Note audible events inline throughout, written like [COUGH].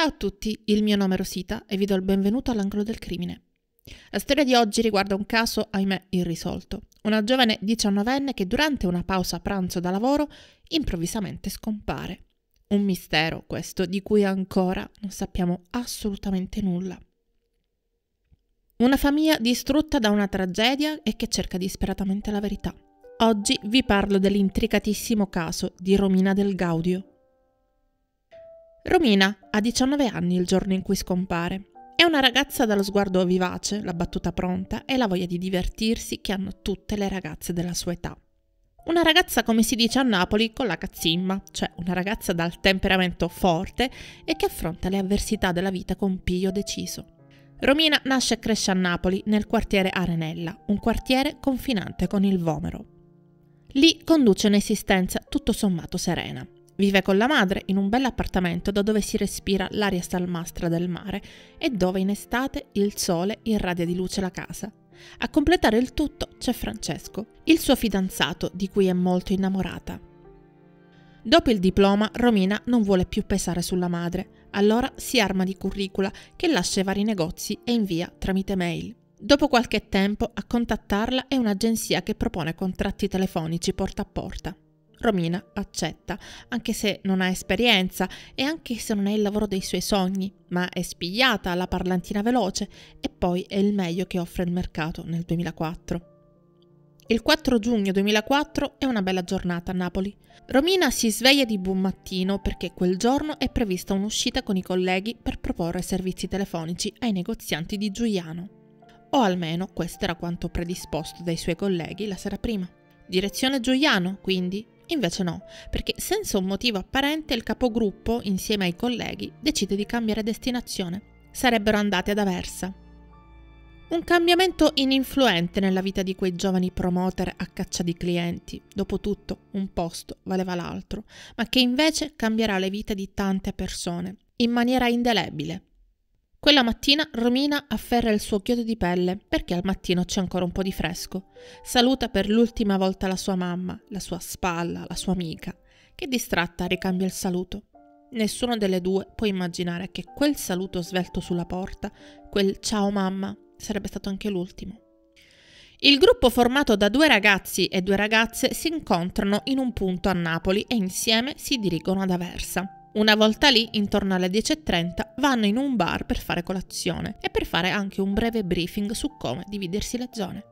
Ciao a tutti, il mio nome è Rosita e vi do il benvenuto all'angolo del crimine. La storia di oggi riguarda un caso, ahimè, irrisolto. Una giovane diciannovenne che durante una pausa pranzo da lavoro improvvisamente scompare. Un mistero questo di cui ancora non sappiamo assolutamente nulla. Una famiglia distrutta da una tragedia e che cerca disperatamente la verità. Oggi vi parlo dell'intricatissimo caso di Romina del Gaudio. Romina ha 19 anni il giorno in cui scompare. È una ragazza dallo sguardo vivace, la battuta pronta e la voglia di divertirsi che hanno tutte le ragazze della sua età. Una ragazza, come si dice a Napoli, con la cazzimma, cioè una ragazza dal temperamento forte e che affronta le avversità della vita con piglio deciso. Romina nasce e cresce a Napoli, nel quartiere Arenella, un quartiere confinante con il Vomero. Lì conduce un'esistenza tutto sommato serena. Vive con la madre in un bel appartamento da dove si respira l'aria salmastra del mare e dove in estate il sole irradia di luce la casa. A completare il tutto c'è Francesco, il suo fidanzato di cui è molto innamorata. Dopo il diploma, Romina non vuole più pesare sulla madre, allora si arma di curricula che lascia i vari negozi e invia tramite mail. Dopo qualche tempo a contattarla è un'agenzia che propone contratti telefonici porta a porta. Romina accetta, anche se non ha esperienza e anche se non è il lavoro dei suoi sogni, ma è spigliata alla parlantina veloce e poi è il meglio che offre il mercato nel 2004. Il 4 giugno 2004 è una bella giornata a Napoli. Romina si sveglia di buon mattino perché quel giorno è prevista un'uscita con i colleghi per proporre servizi telefonici ai negozianti di Giuliano. O almeno questo era quanto predisposto dai suoi colleghi la sera prima. Direzione Giuliano, quindi, Invece no, perché senza un motivo apparente il capogruppo, insieme ai colleghi, decide di cambiare destinazione. Sarebbero andati ad Aversa. Un cambiamento ininfluente nella vita di quei giovani promoter a caccia di clienti. Dopotutto, un posto valeva l'altro, ma che invece cambierà le vite di tante persone, in maniera indelebile. Quella mattina Romina afferra il suo chiodo di pelle perché al mattino c'è ancora un po' di fresco. Saluta per l'ultima volta la sua mamma, la sua spalla, la sua amica, che distratta ricambia il saluto. Nessuno delle due può immaginare che quel saluto svelto sulla porta, quel ciao mamma, sarebbe stato anche l'ultimo. Il gruppo formato da due ragazzi e due ragazze si incontrano in un punto a Napoli e insieme si dirigono ad Aversa. Una volta lì, intorno alle 10.30, vanno in un bar per fare colazione e per fare anche un breve briefing su come dividersi le zone.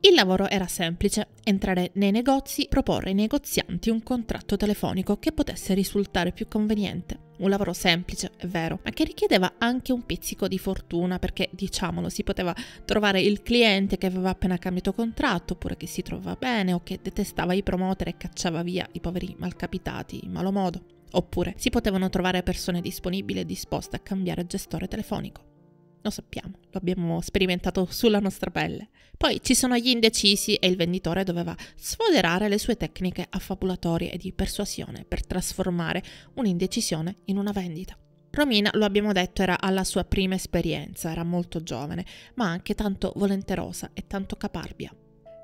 Il lavoro era semplice, entrare nei negozi, proporre ai negozianti un contratto telefonico che potesse risultare più conveniente. Un lavoro semplice, è vero, ma che richiedeva anche un pizzico di fortuna perché, diciamolo, si poteva trovare il cliente che aveva appena cambiato contratto, oppure che si trovava bene o che detestava i promoter e cacciava via i poveri malcapitati in malo modo. Oppure si potevano trovare persone disponibili e disposte a cambiare gestore telefonico. Lo sappiamo, lo abbiamo sperimentato sulla nostra pelle. Poi ci sono gli indecisi e il venditore doveva sfoderare le sue tecniche affabulatorie e di persuasione per trasformare un'indecisione in una vendita. Romina, lo abbiamo detto, era alla sua prima esperienza, era molto giovane, ma anche tanto volenterosa e tanto caparbia.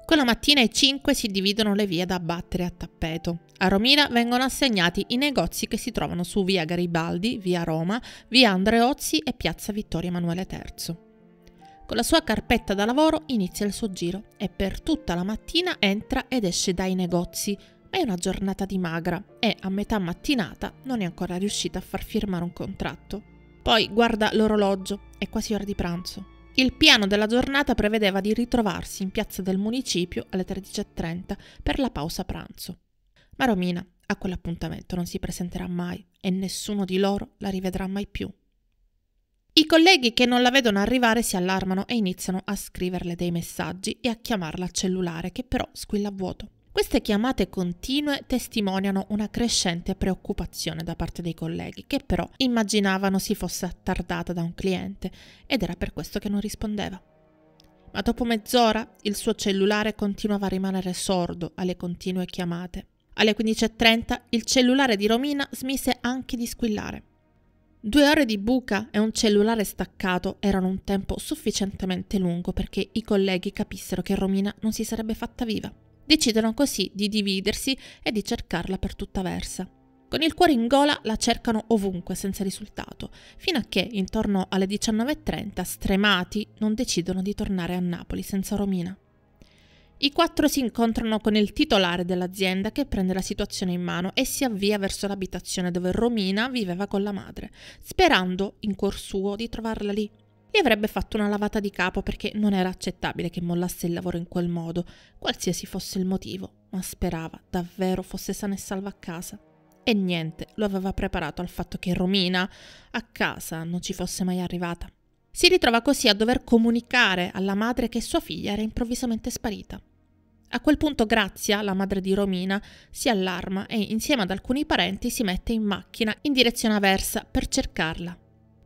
Quella mattina i cinque si dividono le vie da battere a tappeto. A Romina vengono assegnati i negozi che si trovano su via Garibaldi, via Roma, via Andreozzi e piazza Vittorio Emanuele III. Con la sua carpetta da lavoro inizia il suo giro e per tutta la mattina entra ed esce dai negozi, ma è una giornata di magra e a metà mattinata non è ancora riuscita a far firmare un contratto. Poi guarda l'orologio, è quasi ora di pranzo. Il piano della giornata prevedeva di ritrovarsi in piazza del municipio alle 13.30 per la pausa pranzo. Ma Romina a quell'appuntamento non si presenterà mai e nessuno di loro la rivedrà mai più. I colleghi che non la vedono arrivare si allarmano e iniziano a scriverle dei messaggi e a chiamarla al cellulare che però squilla a vuoto. Queste chiamate continue testimoniano una crescente preoccupazione da parte dei colleghi, che però immaginavano si fosse attardata da un cliente ed era per questo che non rispondeva. Ma dopo mezz'ora il suo cellulare continuava a rimanere sordo alle continue chiamate. Alle 15.30 il cellulare di Romina smise anche di squillare. Due ore di buca e un cellulare staccato erano un tempo sufficientemente lungo perché i colleghi capissero che Romina non si sarebbe fatta viva. Decidono così di dividersi e di cercarla per tutta versa. Con il cuore in gola la cercano ovunque senza risultato, fino a che, intorno alle 19.30, stremati, non decidono di tornare a Napoli senza Romina. I quattro si incontrano con il titolare dell'azienda che prende la situazione in mano e si avvia verso l'abitazione dove Romina viveva con la madre, sperando, in cuor suo, di trovarla lì e avrebbe fatto una lavata di capo perché non era accettabile che mollasse il lavoro in quel modo, qualsiasi fosse il motivo, ma sperava davvero fosse sana e salva a casa. E niente lo aveva preparato al fatto che Romina a casa non ci fosse mai arrivata. Si ritrova così a dover comunicare alla madre che sua figlia era improvvisamente sparita. A quel punto Grazia, la madre di Romina, si allarma e insieme ad alcuni parenti si mette in macchina in direzione avversa per cercarla.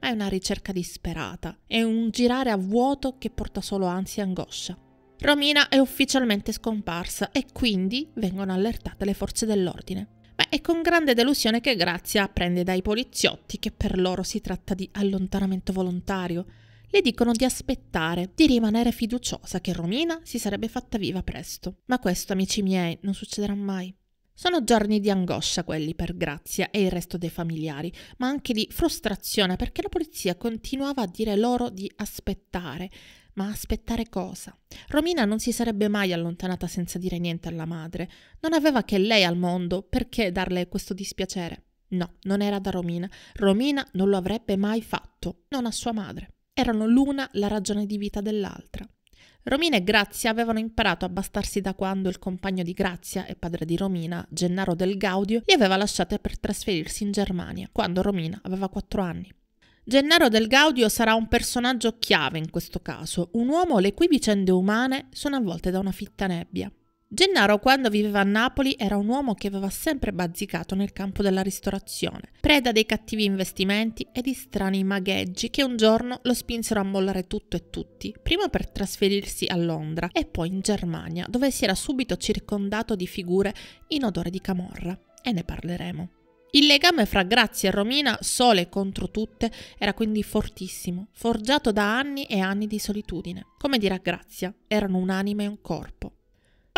È una ricerca disperata, è un girare a vuoto che porta solo ansia e angoscia. Romina è ufficialmente scomparsa e quindi vengono allertate le forze dell'ordine. Ma è con grande delusione che Grazia apprende dai poliziotti che per loro si tratta di allontanamento volontario. Le dicono di aspettare, di rimanere fiduciosa che Romina si sarebbe fatta viva presto. Ma questo, amici miei, non succederà mai. Sono giorni di angoscia quelli per Grazia e il resto dei familiari, ma anche di frustrazione perché la polizia continuava a dire loro di aspettare. Ma aspettare cosa? Romina non si sarebbe mai allontanata senza dire niente alla madre. Non aveva che lei al mondo, perché darle questo dispiacere? No, non era da Romina. Romina non lo avrebbe mai fatto, non a sua madre. Erano l'una la ragione di vita dell'altra. Romina e Grazia avevano imparato a bastarsi da quando il compagno di Grazia e padre di Romina, Gennaro del Gaudio, li aveva lasciate per trasferirsi in Germania, quando Romina aveva quattro anni. Gennaro del Gaudio sarà un personaggio chiave in questo caso, un uomo le cui vicende umane sono avvolte da una fitta nebbia. Gennaro quando viveva a Napoli era un uomo che aveva sempre bazzicato nel campo della ristorazione, preda dei cattivi investimenti e di strani magheggi che un giorno lo spinsero a mollare tutto e tutti, prima per trasferirsi a Londra e poi in Germania, dove si era subito circondato di figure in odore di camorra. E ne parleremo. Il legame fra Grazia e Romina, sole contro tutte, era quindi fortissimo, forgiato da anni e anni di solitudine. Come dirà Grazia, erano un'anima e un corpo.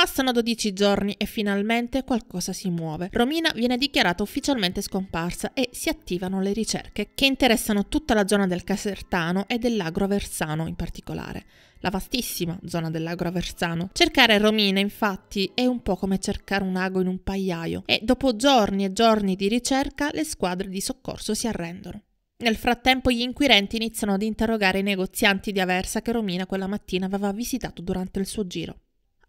Passano 12 giorni e finalmente qualcosa si muove. Romina viene dichiarata ufficialmente scomparsa e si attivano le ricerche che interessano tutta la zona del Casertano e dell'Agro Aversano in particolare la vastissima zona dell'Agro Aversano. Cercare Romina, infatti, è un po' come cercare un ago in un pagliaio e dopo giorni e giorni di ricerca le squadre di soccorso si arrendono. Nel frattempo gli inquirenti iniziano ad interrogare i negozianti di Aversa che Romina quella mattina aveva visitato durante il suo giro.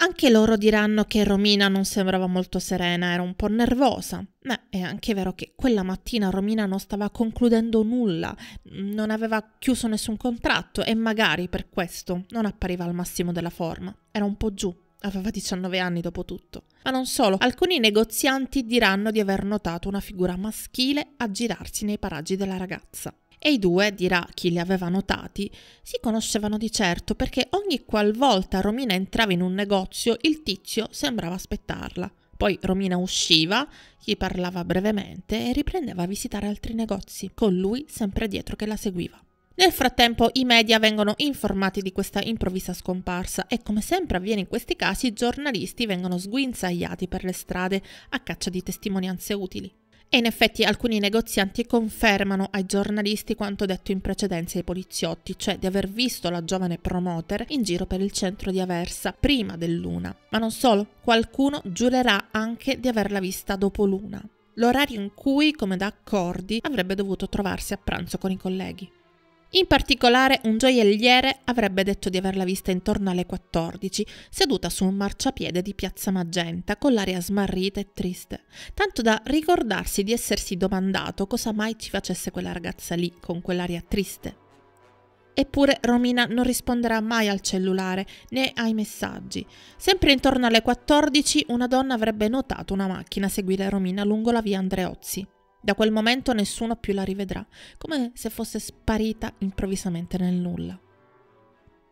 Anche loro diranno che Romina non sembrava molto serena, era un po' nervosa. Ma è anche vero che quella mattina Romina non stava concludendo nulla, non aveva chiuso nessun contratto e magari per questo non appariva al massimo della forma. Era un po' giù, aveva 19 anni dopo tutto. Ma non solo, alcuni negozianti diranno di aver notato una figura maschile aggirarsi nei paraggi della ragazza e i due, dirà chi li aveva notati, si conoscevano di certo perché ogni qualvolta Romina entrava in un negozio il tizio sembrava aspettarla. Poi Romina usciva, gli parlava brevemente e riprendeva a visitare altri negozi, con lui sempre dietro che la seguiva. Nel frattempo i media vengono informati di questa improvvisa scomparsa e come sempre avviene in questi casi i giornalisti vengono sguinzagliati per le strade a caccia di testimonianze utili. E in effetti alcuni negozianti confermano ai giornalisti quanto detto in precedenza ai poliziotti, cioè di aver visto la giovane promoter in giro per il centro di Aversa prima dell'una. Ma non solo, qualcuno giurerà anche di averla vista dopo l'una l'orario in cui, come da accordi, avrebbe dovuto trovarsi a pranzo con i colleghi. In particolare un gioielliere avrebbe detto di averla vista intorno alle 14, seduta su un marciapiede di Piazza Magenta, con l'aria smarrita e triste, tanto da ricordarsi di essersi domandato cosa mai ci facesse quella ragazza lì, con quell'aria triste. Eppure Romina non risponderà mai al cellulare né ai messaggi. Sempre intorno alle 14 una donna avrebbe notato una macchina seguire Romina lungo la via Andreozzi. Da quel momento nessuno più la rivedrà, come se fosse sparita improvvisamente nel nulla.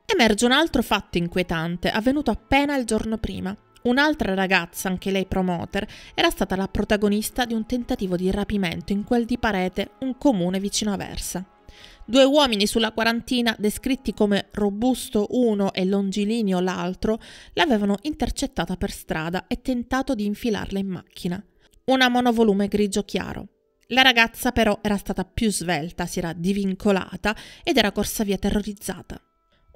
Emerge un altro fatto inquietante, avvenuto appena il giorno prima. Un'altra ragazza, anche lei promoter, era stata la protagonista di un tentativo di rapimento in quel di Parete, un comune vicino a Versa. Due uomini sulla quarantina, descritti come robusto uno e longilineo l'altro, l'avevano intercettata per strada e tentato di infilarla in macchina. Una monovolume grigio chiaro. La ragazza però era stata più svelta, si era divincolata ed era corsa via terrorizzata.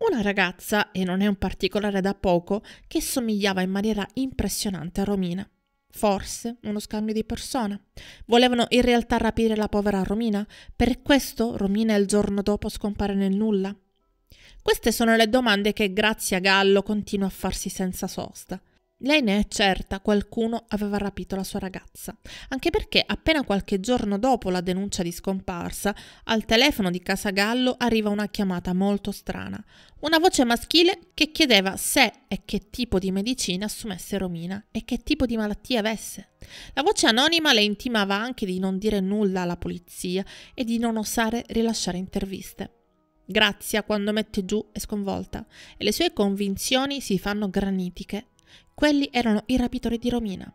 Una ragazza, e non è un particolare da poco, che somigliava in maniera impressionante a Romina. Forse uno scambio di persona. Volevano in realtà rapire la povera Romina? Per questo Romina il giorno dopo scompare nel nulla? Queste sono le domande che Grazia Gallo continua a farsi senza sosta. Lei ne è certa qualcuno aveva rapito la sua ragazza, anche perché appena qualche giorno dopo la denuncia di scomparsa, al telefono di Casagallo arriva una chiamata molto strana, una voce maschile che chiedeva se e che tipo di medicina assumesse Romina e che tipo di malattia avesse. La voce anonima le intimava anche di non dire nulla alla polizia e di non osare rilasciare interviste. Grazia quando mette giù è sconvolta e le sue convinzioni si fanno granitiche quelli erano i rapitori di Romina.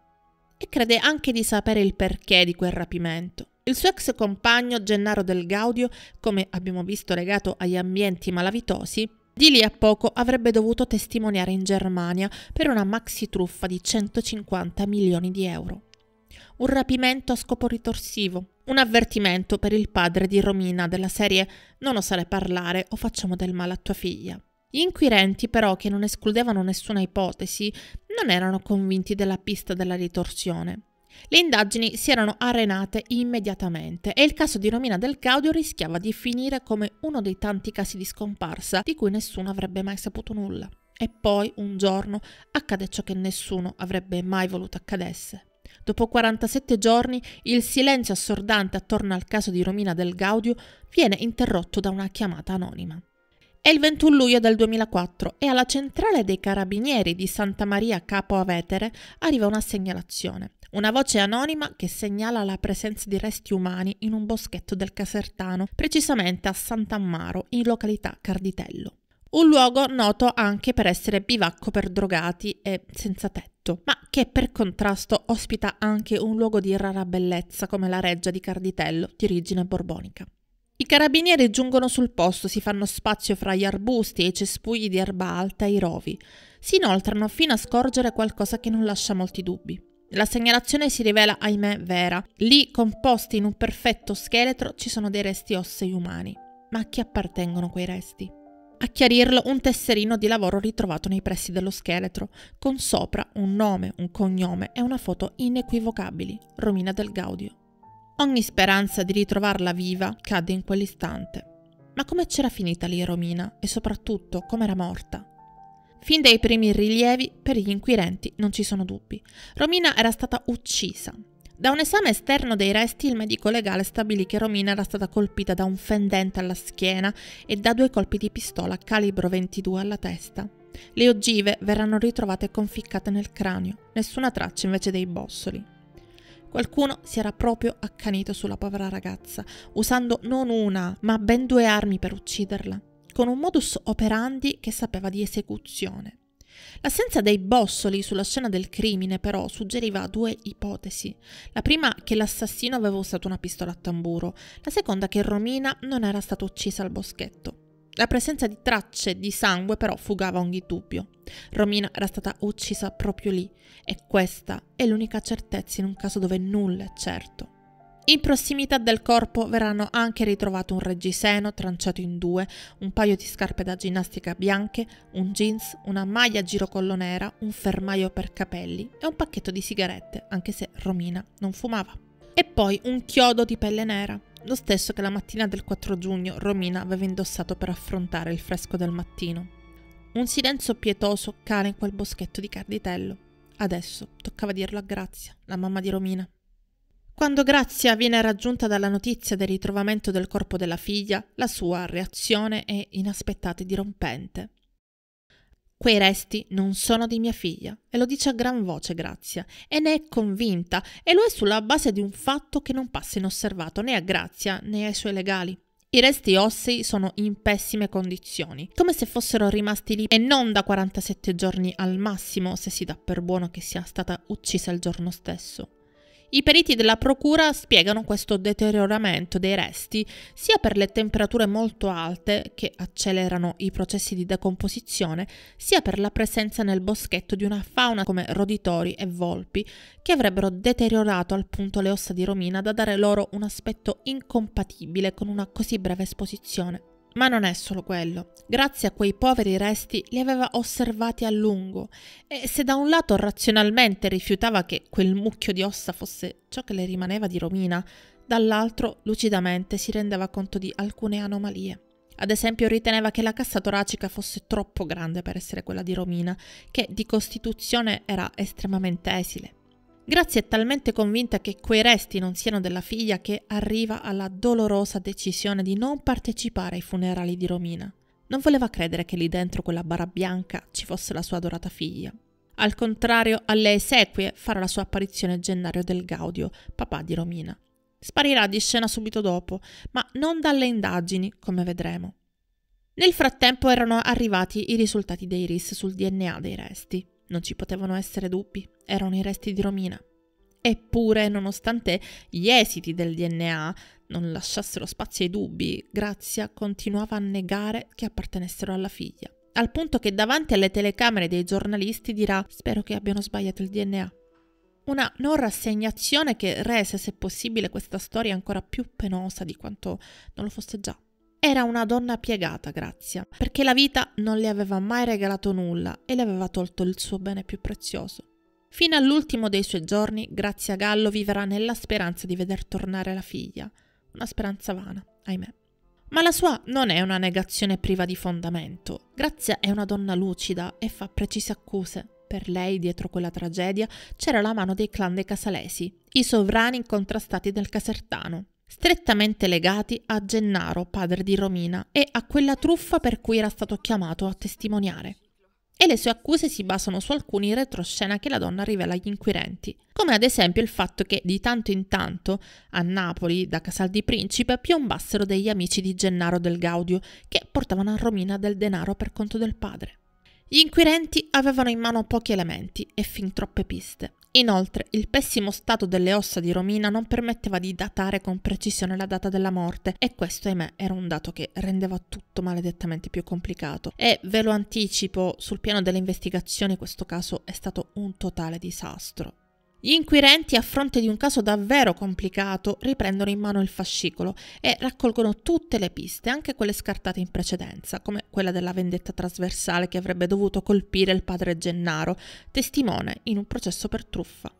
E crede anche di sapere il perché di quel rapimento. Il suo ex compagno Gennaro Del Gaudio, come abbiamo visto legato agli ambienti malavitosi, di lì a poco avrebbe dovuto testimoniare in Germania per una maxi truffa di 150 milioni di euro. Un rapimento a scopo ritorsivo, un avvertimento per il padre di Romina della serie Non osare parlare o facciamo del male a tua figlia. Gli inquirenti, però, che non escludevano nessuna ipotesi, non erano convinti della pista della ritorsione. Le indagini si erano arenate immediatamente e il caso di Romina del Gaudio rischiava di finire come uno dei tanti casi di scomparsa di cui nessuno avrebbe mai saputo nulla. E poi, un giorno, accade ciò che nessuno avrebbe mai voluto accadesse. Dopo 47 giorni, il silenzio assordante attorno al caso di Romina del Gaudio viene interrotto da una chiamata anonima. È il 21 luglio del 2004 e alla centrale dei carabinieri di Santa Maria Capo Avetere arriva una segnalazione. Una voce anonima che segnala la presenza di resti umani in un boschetto del Casertano, precisamente a Sant'Ammaro, in località Carditello. Un luogo noto anche per essere bivacco per drogati e senza tetto, ma che per contrasto ospita anche un luogo di rara bellezza come la reggia di Carditello, di origine borbonica. I carabinieri giungono sul posto, si fanno spazio fra gli arbusti e i cespugli di erba alta e i rovi. Si inoltrano fino a scorgere qualcosa che non lascia molti dubbi. La segnalazione si rivela, ahimè, vera. Lì, composti in un perfetto scheletro, ci sono dei resti ossei umani. Ma a chi appartengono quei resti? A chiarirlo un tesserino di lavoro ritrovato nei pressi dello scheletro, con sopra un nome, un cognome e una foto inequivocabili, Romina del Gaudio. Ogni speranza di ritrovarla viva cadde in quell'istante. Ma come c'era finita lì Romina e soprattutto come era morta? Fin dai primi rilievi, per gli inquirenti non ci sono dubbi. Romina era stata uccisa. Da un esame esterno dei resti il medico legale stabilì che Romina era stata colpita da un fendente alla schiena e da due colpi di pistola calibro 22 alla testa. Le ogive verranno ritrovate conficcate nel cranio, nessuna traccia invece dei bossoli. Qualcuno si era proprio accanito sulla povera ragazza, usando non una, ma ben due armi per ucciderla, con un modus operandi che sapeva di esecuzione. L'assenza dei bossoli sulla scena del crimine, però, suggeriva due ipotesi. La prima che l'assassino aveva usato una pistola a tamburo, la seconda che Romina non era stata uccisa al boschetto. La presenza di tracce di sangue però fugava ogni dubbio. Romina era stata uccisa proprio lì e questa è l'unica certezza in un caso dove nulla è certo. In prossimità del corpo verranno anche ritrovato un reggiseno tranciato in due, un paio di scarpe da ginnastica bianche, un jeans, una maglia a girocollo nera, un fermaio per capelli e un pacchetto di sigarette, anche se Romina non fumava. E poi un chiodo di pelle nera lo stesso che la mattina del 4 giugno Romina aveva indossato per affrontare il fresco del mattino. Un silenzio pietoso cala in quel boschetto di Carditello. Adesso toccava dirlo a Grazia, la mamma di Romina. Quando Grazia viene raggiunta dalla notizia del ritrovamento del corpo della figlia, la sua reazione è inaspettata e dirompente. Quei resti non sono di mia figlia, e lo dice a gran voce Grazia, e ne è convinta, e lo è sulla base di un fatto che non passa inosservato né a Grazia né ai suoi legali. I resti ossei sono in pessime condizioni, come se fossero rimasti lì e non da 47 giorni al massimo, se si dà per buono che sia stata uccisa il giorno stesso. I periti della procura spiegano questo deterioramento dei resti sia per le temperature molto alte che accelerano i processi di decomposizione, sia per la presenza nel boschetto di una fauna come roditori e volpi che avrebbero deteriorato al punto le ossa di Romina da dare loro un aspetto incompatibile con una così breve esposizione. Ma non è solo quello. Grazie a quei poveri resti li aveva osservati a lungo e se da un lato razionalmente rifiutava che quel mucchio di ossa fosse ciò che le rimaneva di Romina, dall'altro lucidamente si rendeva conto di alcune anomalie. Ad esempio riteneva che la cassa toracica fosse troppo grande per essere quella di Romina, che di costituzione era estremamente esile. Grazia è talmente convinta che quei resti non siano della figlia che arriva alla dolorosa decisione di non partecipare ai funerali di Romina. Non voleva credere che lì dentro quella bara bianca ci fosse la sua adorata figlia. Al contrario, alle esequie farà la sua apparizione Gennario del Gaudio, papà di Romina. Sparirà di scena subito dopo, ma non dalle indagini, come vedremo. Nel frattempo erano arrivati i risultati dei RIS sul DNA dei resti. Non ci potevano essere dubbi, erano i resti di Romina. Eppure, nonostante gli esiti del DNA non lasciassero spazio ai dubbi, Grazia continuava a negare che appartenessero alla figlia, al punto che davanti alle telecamere dei giornalisti dirà spero che abbiano sbagliato il DNA. Una non rassegnazione che rese, se possibile, questa storia ancora più penosa di quanto non lo fosse già. Era una donna piegata, Grazia, perché la vita non le aveva mai regalato nulla e le aveva tolto il suo bene più prezioso. Fino all'ultimo dei suoi giorni, Grazia Gallo vivrà nella speranza di veder tornare la figlia, una speranza vana, ahimè. Ma la sua non è una negazione priva di fondamento. Grazia è una donna lucida e fa precise accuse. Per lei, dietro quella tragedia, c'era la mano dei clan dei Casalesi, i sovrani incontrastati del Casertano, strettamente legati a Gennaro, padre di Romina, e a quella truffa per cui era stato chiamato a testimoniare. E le sue accuse si basano su alcuni retroscena che la donna rivela agli inquirenti, come ad esempio il fatto che di tanto in tanto a Napoli, da Casal di Principe, piombassero degli amici di Gennaro del Gaudio che portavano a Romina del denaro per conto del padre. Gli inquirenti avevano in mano pochi elementi e fin troppe piste Inoltre, il pessimo stato delle ossa di Romina non permetteva di datare con precisione la data della morte e questo, ahimè, era un dato che rendeva tutto maledettamente più complicato. E ve lo anticipo, sul piano delle investigazioni questo caso è stato un totale disastro. Gli inquirenti, a fronte di un caso davvero complicato, riprendono in mano il fascicolo e raccolgono tutte le piste, anche quelle scartate in precedenza, come quella della vendetta trasversale che avrebbe dovuto colpire il padre Gennaro, testimone in un processo per truffa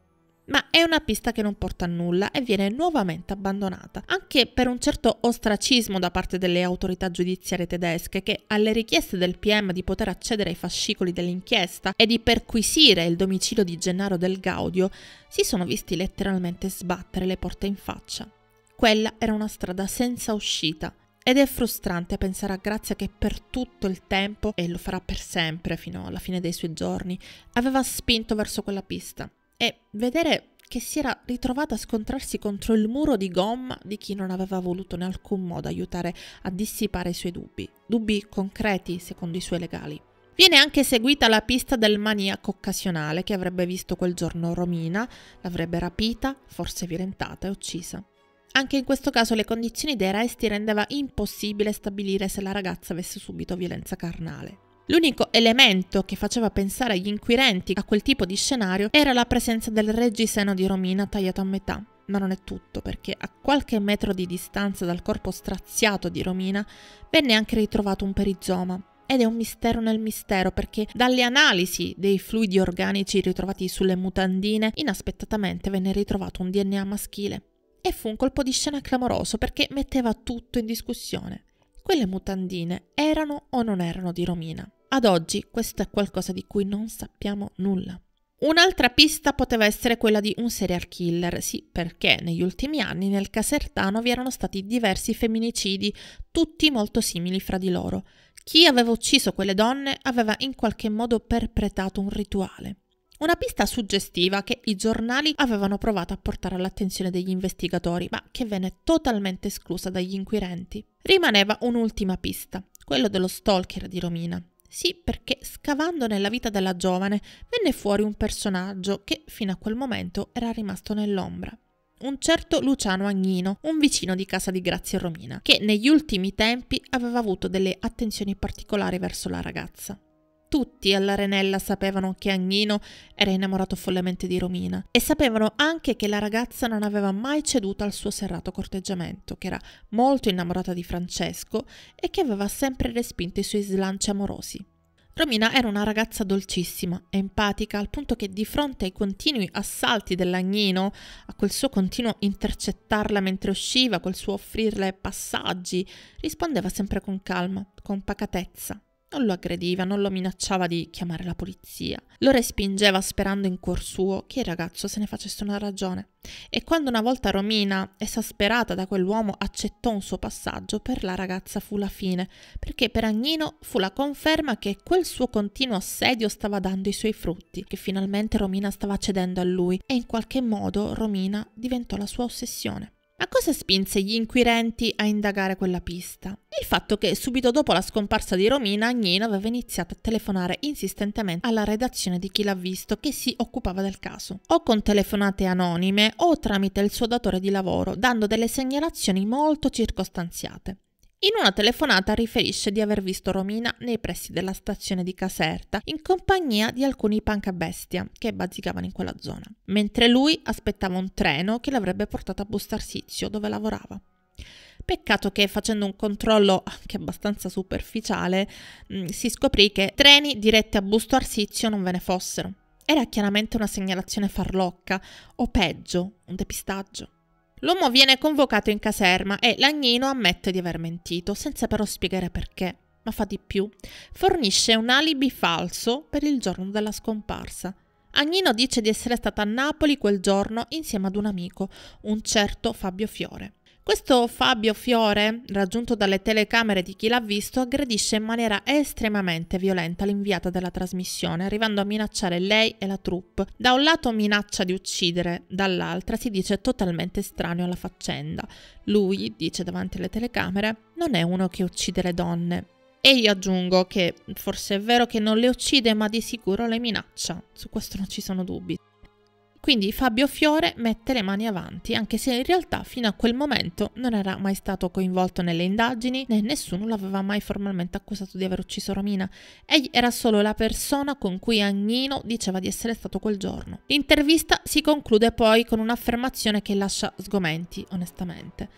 ma è una pista che non porta a nulla e viene nuovamente abbandonata, anche per un certo ostracismo da parte delle autorità giudiziarie tedesche che alle richieste del PM di poter accedere ai fascicoli dell'inchiesta e di perquisire il domicilio di Gennaro del Gaudio si sono visti letteralmente sbattere le porte in faccia. Quella era una strada senza uscita ed è frustrante pensare a Grazia che per tutto il tempo, e lo farà per sempre fino alla fine dei suoi giorni, aveva spinto verso quella pista e vedere che si era ritrovata a scontrarsi contro il muro di gomma di chi non aveva voluto in alcun modo aiutare a dissipare i suoi dubbi, dubbi concreti secondo i suoi legali. Viene anche seguita la pista del maniaco occasionale che avrebbe visto quel giorno Romina, l'avrebbe rapita, forse violentata e uccisa. Anche in questo caso le condizioni dei resti rendeva impossibile stabilire se la ragazza avesse subito violenza carnale. L'unico elemento che faceva pensare agli inquirenti a quel tipo di scenario era la presenza del reggiseno di Romina tagliato a metà. Ma non è tutto, perché a qualche metro di distanza dal corpo straziato di Romina venne anche ritrovato un perizoma, ed è un mistero nel mistero perché dalle analisi dei fluidi organici ritrovati sulle mutandine inaspettatamente venne ritrovato un DNA maschile. E fu un colpo di scena clamoroso perché metteva tutto in discussione. Quelle mutandine erano o non erano di Romina? Ad oggi questo è qualcosa di cui non sappiamo nulla. Un'altra pista poteva essere quella di un serial killer, sì, perché negli ultimi anni nel Casertano vi erano stati diversi femminicidi, tutti molto simili fra di loro. Chi aveva ucciso quelle donne aveva in qualche modo perpetrato un rituale. Una pista suggestiva che i giornali avevano provato a portare all'attenzione degli investigatori, ma che venne totalmente esclusa dagli inquirenti. Rimaneva un'ultima pista, quello dello stalker di Romina. Sì, perché scavando nella vita della giovane venne fuori un personaggio che fino a quel momento era rimasto nell'ombra. Un certo Luciano Agnino, un vicino di casa di Grazia Romina, che negli ultimi tempi aveva avuto delle attenzioni particolari verso la ragazza. Tutti all'Arenella sapevano che Agnino era innamorato follemente di Romina e sapevano anche che la ragazza non aveva mai ceduto al suo serrato corteggiamento, che era molto innamorata di Francesco e che aveva sempre respinto i suoi slanci amorosi. Romina era una ragazza dolcissima, empatica, al punto che di fronte ai continui assalti dell'agnino, a quel suo continuo intercettarla mentre usciva, col suo offrirle passaggi, rispondeva sempre con calma, con pacatezza. Non lo aggrediva, non lo minacciava di chiamare la polizia. Lo respingeva sperando in cuor suo che il ragazzo se ne facesse una ragione. E quando una volta Romina, esasperata da quell'uomo, accettò un suo passaggio, per la ragazza fu la fine, perché per Agnino fu la conferma che quel suo continuo assedio stava dando i suoi frutti, che finalmente Romina stava cedendo a lui e in qualche modo Romina diventò la sua ossessione. Ma cosa spinse gli inquirenti a indagare quella pista? Il fatto che subito dopo la scomparsa di Romina, Agnino aveva iniziato a telefonare insistentemente alla redazione di chi l'ha visto che si occupava del caso, o con telefonate anonime o tramite il suo datore di lavoro, dando delle segnalazioni molto circostanziate. In una telefonata riferisce di aver visto Romina nei pressi della stazione di Caserta in compagnia di alcuni panca bestia che bazzicavano in quella zona, mentre lui aspettava un treno che l'avrebbe portato a Bustarsizio dove lavorava. Peccato che facendo un controllo anche abbastanza superficiale mm, si scoprì che treni diretti a Busto Arsizio non ve ne fossero. Era chiaramente una segnalazione farlocca o peggio, un depistaggio. L'uomo viene convocato in caserma e Lagnino ammette di aver mentito, senza però spiegare perché. Ma fa di più, fornisce un alibi falso per il giorno della scomparsa. Agnino dice di essere stata a Napoli quel giorno insieme ad un amico, un certo Fabio Fiore. Questo Fabio Fiore, raggiunto dalle telecamere di chi l'ha visto, aggredisce in maniera estremamente violenta l'inviata della trasmissione, arrivando a minacciare lei e la troupe. Da un lato minaccia di uccidere, dall'altra si dice totalmente estraneo alla faccenda. Lui, dice davanti alle telecamere, non è uno che uccide le donne, e io aggiungo che forse è vero che non le uccide, ma di sicuro le minaccia. Su questo non ci sono dubbi. Quindi Fabio Fiore mette le mani avanti, anche se in realtà fino a quel momento non era mai stato coinvolto nelle indagini né nessuno l'aveva mai formalmente accusato di aver ucciso Romina. Egli era solo la persona con cui Agnino diceva di essere stato quel giorno. L'intervista si conclude poi con un'affermazione che lascia sgomenti, onestamente.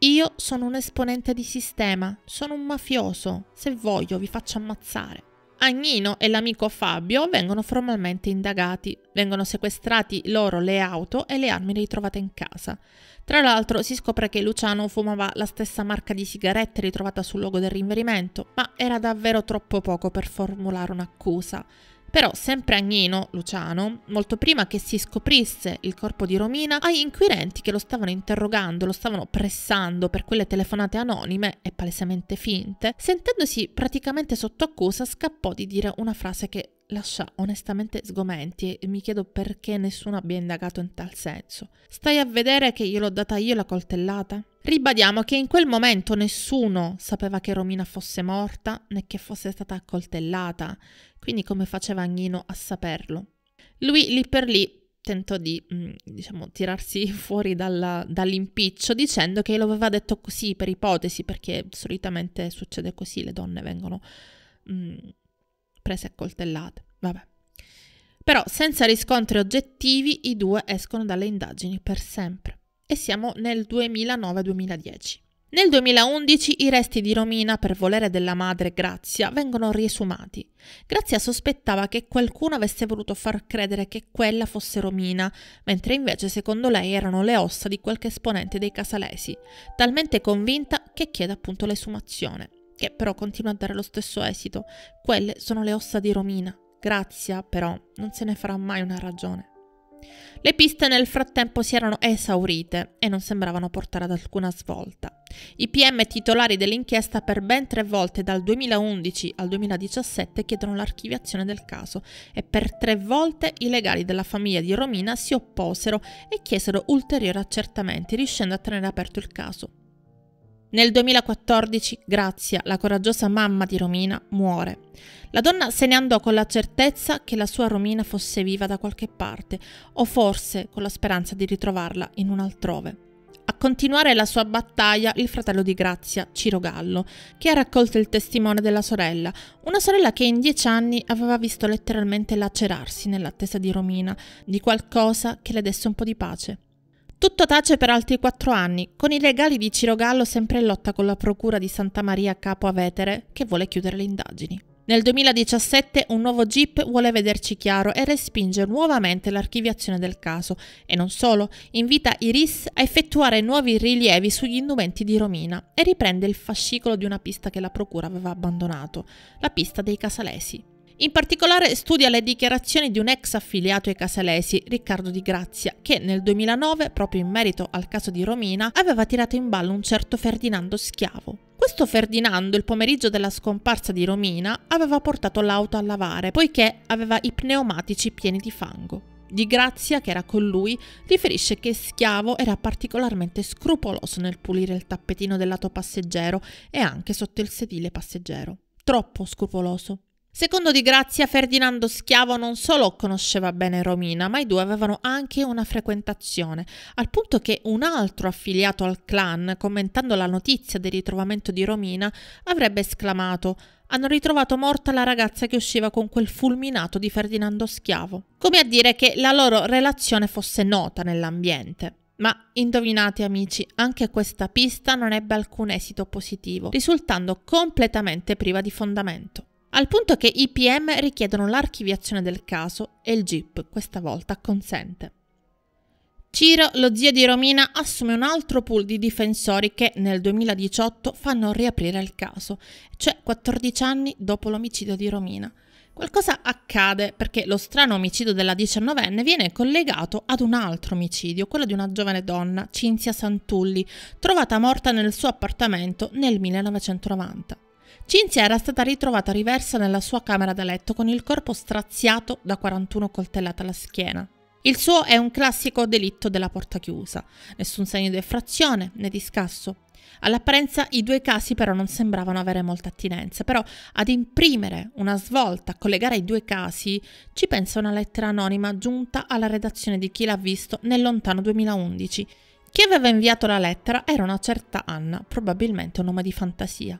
Io sono un esponente di sistema, sono un mafioso, se voglio vi faccio ammazzare. Agnino e l'amico Fabio vengono formalmente indagati. Vengono sequestrati loro le auto e le armi ritrovate in casa. Tra l'altro si scopre che Luciano fumava la stessa marca di sigarette ritrovata sul luogo del rinverimento, ma era davvero troppo poco per formulare un'accusa. Però sempre Agnino, Luciano, molto prima che si scoprisse il corpo di Romina, agli inquirenti che lo stavano interrogando, lo stavano pressando per quelle telefonate anonime e palesemente finte, sentendosi praticamente sotto accusa, scappò di dire una frase che lascia onestamente sgomenti e mi chiedo perché nessuno abbia indagato in tal senso. Stai a vedere che gliel'ho data io la coltellata? Ribadiamo che in quel momento nessuno sapeva che Romina fosse morta né che fosse stata accoltellata, quindi come faceva Agnino a saperlo. Lui lì per lì tentò di mm, diciamo, tirarsi [LAUGHS] fuori dalla, dall'impiccio dicendo che lo aveva detto così per ipotesi, perché solitamente succede così, le donne vengono mh, mm, prese accoltellate. Vabbè. Però senza riscontri oggettivi i due escono dalle indagini per sempre e siamo nel 2009-2010. Nel 2011 i resti di Romina, per volere della madre Grazia, vengono riesumati. Grazia sospettava che qualcuno avesse voluto far credere che quella fosse Romina, mentre invece secondo lei erano le ossa di qualche esponente dei casalesi, talmente convinta che chiede appunto l'esumazione, che però continua a dare lo stesso esito. Quelle sono le ossa di Romina. Grazia, però, non se ne farà mai una ragione. Le piste nel frattempo si erano esaurite e non sembravano portare ad alcuna svolta. I PM titolari dell'inchiesta per ben tre volte dal 2011 al 2017 chiedono l'archiviazione del caso e per tre volte i legali della famiglia di Romina si opposero e chiesero ulteriori accertamenti riuscendo a tenere aperto il caso. Nel 2014 Grazia, la coraggiosa mamma di Romina, muore. La donna se ne andò con la certezza che la sua Romina fosse viva da qualche parte, o forse con la speranza di ritrovarla in un altrove. A continuare la sua battaglia il fratello di Grazia, Ciro Gallo, che ha raccolto il testimone della sorella, una sorella che in dieci anni aveva visto letteralmente lacerarsi nell'attesa di Romina, di qualcosa che le desse un po' di pace. Tutto tace per altri quattro anni, con i regali di Cirogallo sempre in lotta con la procura di Santa Maria Capo Avetere, che vuole chiudere le indagini. Nel 2017 un nuovo GIP vuole vederci chiaro e respinge nuovamente l'archiviazione del caso e non solo, invita Iris a effettuare nuovi rilievi sugli indumenti di Romina e riprende il fascicolo di una pista che la procura aveva abbandonato, la pista dei Casalesi. In particolare studia le dichiarazioni di un ex affiliato ai casalesi, Riccardo Di Grazia, che nel 2009, proprio in merito al caso di Romina, aveva tirato in ballo un certo Ferdinando Schiavo. Questo Ferdinando, il pomeriggio della scomparsa di Romina, aveva portato l'auto a lavare, poiché aveva i pneumatici pieni di fango. Di Grazia, che era con lui, riferisce che Schiavo era particolarmente scrupoloso nel pulire il tappetino del lato passeggero e anche sotto il sedile passeggero. Troppo scrupoloso. Secondo Di Grazia, Ferdinando Schiavo non solo conosceva bene Romina, ma i due avevano anche una frequentazione, al punto che un altro affiliato al clan, commentando la notizia del ritrovamento di Romina, avrebbe esclamato hanno ritrovato morta la ragazza che usciva con quel fulminato di Ferdinando Schiavo, come a dire che la loro relazione fosse nota nell'ambiente. Ma indovinate amici, anche questa pista non ebbe alcun esito positivo, risultando completamente priva di fondamento al punto che i PM richiedono l'archiviazione del caso e il GIP questa volta consente. Ciro, lo zio di Romina, assume un altro pool di difensori che nel 2018 fanno riaprire il caso, cioè 14 anni dopo l'omicidio di Romina. Qualcosa accade perché lo strano omicidio della diciannovenne viene collegato ad un altro omicidio, quello di una giovane donna, Cinzia Santulli, trovata morta nel suo appartamento nel 1990. Cinzia era stata ritrovata riversa nella sua camera da letto con il corpo straziato da 41 coltellate alla schiena. Il suo è un classico delitto della porta chiusa, nessun segno di effrazione né di scasso. All'apparenza i due casi però non sembravano avere molta attinenza, però ad imprimere una svolta, a collegare i due casi, ci pensa una lettera anonima giunta alla redazione di chi l'ha visto nel lontano 2011. Chi aveva inviato la lettera era una certa Anna, probabilmente un nome di fantasia.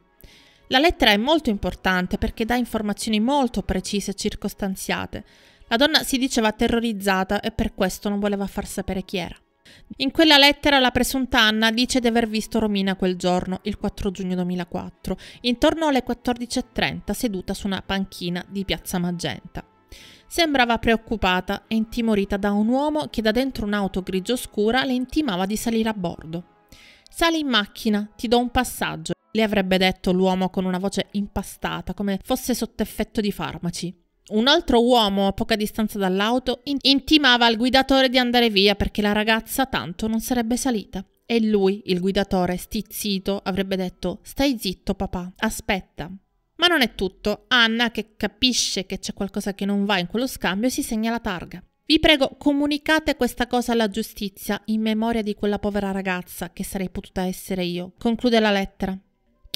La lettera è molto importante perché dà informazioni molto precise e circostanziate. La donna si diceva terrorizzata e per questo non voleva far sapere chi era. In quella lettera la presunta Anna dice di aver visto Romina quel giorno, il 4 giugno 2004, intorno alle 14.30 seduta su una panchina di Piazza Magenta. Sembrava preoccupata e intimorita da un uomo che da dentro un'auto grigio scura le intimava di salire a bordo. Sali in macchina, ti do un passaggio, le avrebbe detto l'uomo con una voce impastata, come fosse sotto effetto di farmaci. Un altro uomo a poca distanza dall'auto intimava al guidatore di andare via perché la ragazza tanto non sarebbe salita. E lui, il guidatore, stizzito, avrebbe detto Stai zitto papà, aspetta. Ma non è tutto. Anna, che capisce che c'è qualcosa che non va in quello scambio, si segna la targa. Vi prego, comunicate questa cosa alla giustizia in memoria di quella povera ragazza che sarei potuta essere io. Conclude la lettera.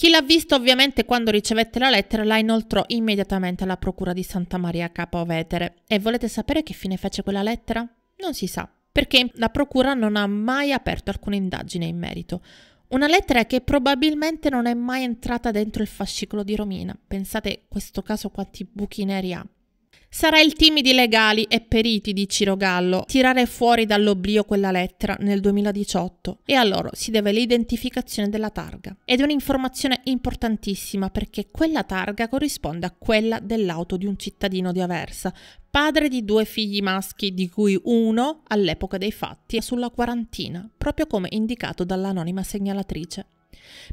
Chi l'ha visto ovviamente quando ricevette la lettera la inoltrò immediatamente alla procura di Santa Maria Capo Vetere. E volete sapere che fine fece quella lettera? Non si sa, perché la procura non ha mai aperto alcuna indagine in merito. Una lettera che probabilmente non è mai entrata dentro il fascicolo di Romina. Pensate questo caso quanti buchi neri ha. Sarà il team di legali e periti di Ciro Gallo tirare fuori dall'oblio quella lettera nel 2018 e a loro si deve l'identificazione della targa. Ed è un'informazione importantissima perché quella targa corrisponde a quella dell'auto di un cittadino di Aversa, padre di due figli maschi di cui uno, all'epoca dei fatti, è sulla quarantina, proprio come indicato dall'anonima segnalatrice.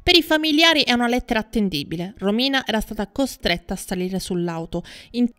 Per i familiari è una lettera attendibile. Romina era stata costretta a salire sull'auto,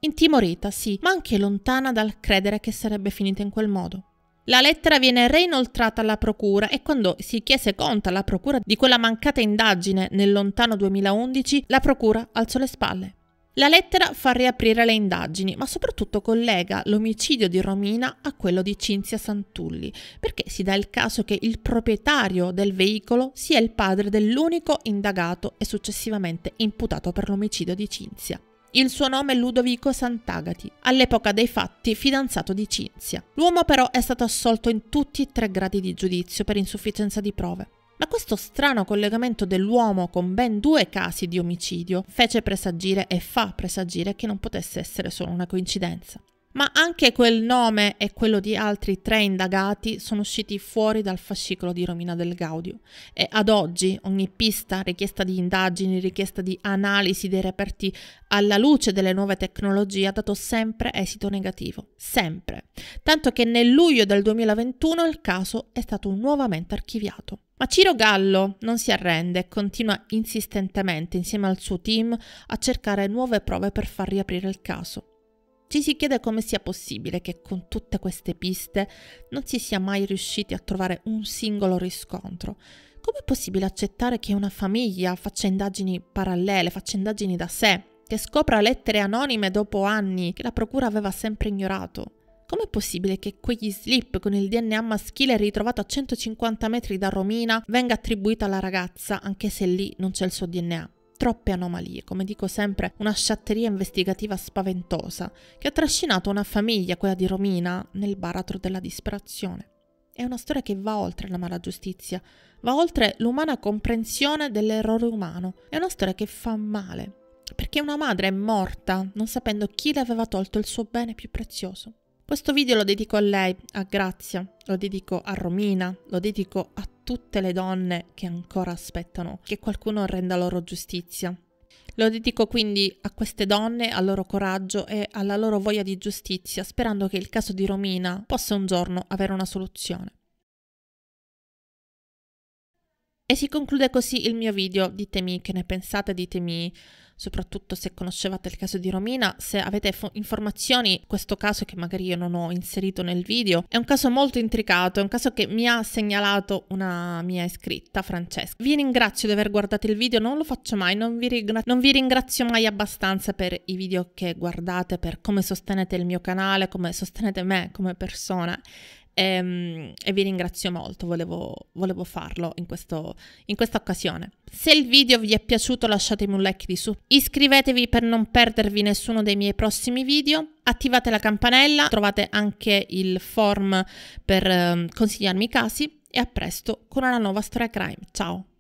intimorita sì, ma anche lontana dal credere che sarebbe finita in quel modo. La lettera viene reinoltrata alla procura e quando si chiese conto alla procura di quella mancata indagine nel lontano 2011, la procura alzò le spalle. La lettera fa riaprire le indagini, ma soprattutto collega l'omicidio di Romina a quello di Cinzia Santulli, perché si dà il caso che il proprietario del veicolo sia il padre dell'unico indagato e successivamente imputato per l'omicidio di Cinzia. Il suo nome è Ludovico Sant'Agati, all'epoca dei fatti fidanzato di Cinzia. L'uomo però è stato assolto in tutti e tre gradi di giudizio per insufficienza di prove. Ma questo strano collegamento dell'uomo con ben due casi di omicidio fece presagire e fa presagire che non potesse essere solo una coincidenza ma anche quel nome e quello di altri tre indagati sono usciti fuori dal fascicolo di Romina del Gaudio e ad oggi ogni pista, richiesta di indagini, richiesta di analisi dei reperti alla luce delle nuove tecnologie ha dato sempre esito negativo, sempre, tanto che nel luglio del 2021 il caso è stato nuovamente archiviato. Ma Ciro Gallo non si arrende e continua insistentemente insieme al suo team a cercare nuove prove per far riaprire il caso. Ci si chiede come sia possibile che con tutte queste piste non si sia mai riusciti a trovare un singolo riscontro. Com'è possibile accettare che una famiglia faccia indagini parallele, faccia indagini da sé, che scopra lettere anonime dopo anni che la procura aveva sempre ignorato? Com'è possibile che quegli slip con il DNA maschile ritrovato a 150 metri da Romina venga attribuito alla ragazza, anche se lì non c'è il suo DNA? troppe anomalie, come dico sempre, una sciatteria investigativa spaventosa, che ha trascinato una famiglia, quella di Romina, nel baratro della disperazione. È una storia che va oltre la mala giustizia, va oltre l'umana comprensione dell'errore umano, è una storia che fa male, perché una madre è morta non sapendo chi le aveva tolto il suo bene più prezioso. Questo video lo dedico a lei, a Grazia, lo dedico a Romina, lo dedico a tutte le donne che ancora aspettano che qualcuno renda loro giustizia. Lo dedico quindi a queste donne, al loro coraggio e alla loro voglia di giustizia, sperando che il caso di Romina possa un giorno avere una soluzione. E si conclude così il mio video, ditemi che ne pensate, ditemi soprattutto se conoscevate il caso di Romina, se avete fo- informazioni, questo caso che magari io non ho inserito nel video, è un caso molto intricato, è un caso che mi ha segnalato una mia iscritta, Francesca. Vi ringrazio di aver guardato il video, non lo faccio mai, non vi, ringra- non vi ringrazio mai abbastanza per i video che guardate, per come sostenete il mio canale, come sostenete me come persona e, ehm, e vi ringrazio molto, volevo, volevo farlo in, questo, in questa occasione. Se il video vi è piaciuto lasciatemi un like di su, iscrivetevi per non perdervi nessuno dei miei prossimi video, attivate la campanella, trovate anche il form per ehm, consigliarmi i casi e a presto con una nuova storia crime. Ciao!